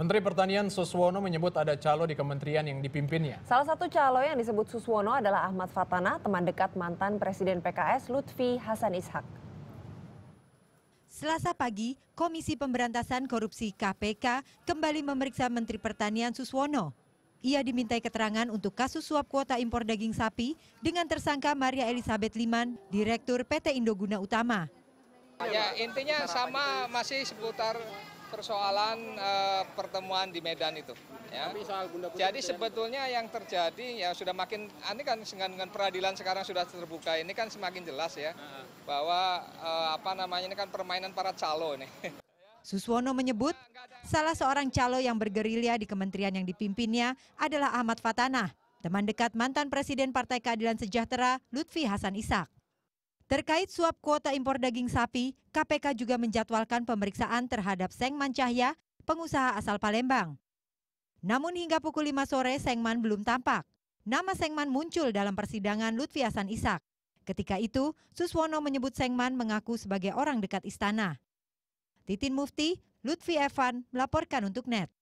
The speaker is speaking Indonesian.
Menteri Pertanian Suswono menyebut ada calo di kementerian yang dipimpinnya. Salah satu calo yang disebut Suswono adalah Ahmad Fatana, teman dekat mantan Presiden PKS Lutfi Hasan Ishak. Selasa pagi, Komisi Pemberantasan Korupsi KPK kembali memeriksa Menteri Pertanian Suswono. Ia dimintai keterangan untuk kasus suap kuota impor daging sapi dengan tersangka Maria Elizabeth Liman, Direktur PT Indoguna Utama. Ya, intinya sama masih seputar persoalan uh, pertemuan di Medan itu. Ya. Jadi sebetulnya yang terjadi ya sudah makin, ini kan dengan peradilan sekarang sudah terbuka, ini kan semakin jelas ya bahwa uh, apa namanya ini kan permainan para calo ini. Suswono menyebut salah seorang calo yang bergerilya di kementerian yang dipimpinnya adalah Ahmad Fatanah, teman dekat mantan Presiden Partai Keadilan Sejahtera Lutfi Hasan Ishak. Terkait suap kuota impor daging sapi, KPK juga menjadwalkan pemeriksaan terhadap Sengman Cahya, pengusaha asal Palembang. Namun hingga pukul 5 sore Sengman belum tampak. Nama Sengman muncul dalam persidangan Lutfi Hasan Ishak. Ketika itu, Suswono menyebut Sengman mengaku sebagai orang dekat istana. Titin Mufti, Lutfi Evan melaporkan untuk NET.